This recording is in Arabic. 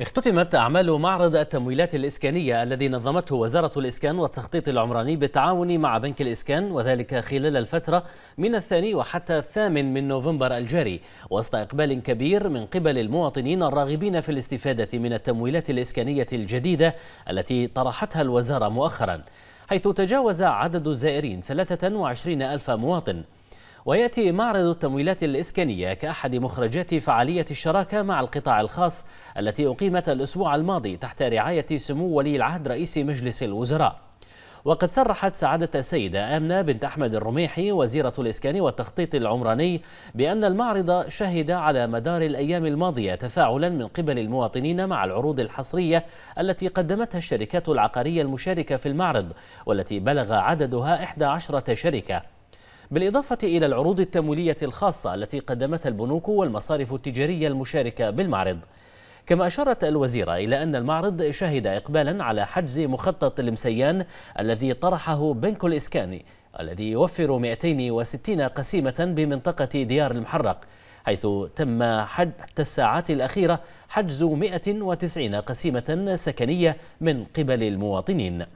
اختتمت أعمال معرض التمويلات الإسكانية الذي نظمته وزارة الإسكان والتخطيط العمراني بالتعاون مع بنك الإسكان وذلك خلال الفترة من الثاني وحتى الثامن من نوفمبر الجاري وسط إقبال كبير من قبل المواطنين الراغبين في الاستفادة من التمويلات الإسكانية الجديدة التي طرحتها الوزارة مؤخرا حيث تجاوز عدد الزائرين 23 ألف مواطن ويأتي معرض التمويلات الإسكانية كأحد مخرجات فعالية الشراكة مع القطاع الخاص التي أقيمت الأسبوع الماضي تحت رعاية سمو ولي العهد رئيس مجلس الوزراء وقد صرحت سعادة السيدة آمنة بنت أحمد الرميحي وزيرة الإسكان والتخطيط العمراني بأن المعرض شهد على مدار الأيام الماضية تفاعلا من قبل المواطنين مع العروض الحصرية التي قدمتها الشركات العقارية المشاركة في المعرض والتي بلغ عددها 11 شركة بالإضافة إلى العروض التمويلية الخاصة التي قدمتها البنوك والمصارف التجارية المشاركة بالمعرض كما أشارت الوزيرة إلى أن المعرض شهد إقبالا على حجز مخطط المسيان الذي طرحه بنك الإسكاني الذي يوفر 260 قسيمة بمنطقة ديار المحرق حيث تم حتى الساعات الأخيرة حجز 190 قسيمة سكنية من قبل المواطنين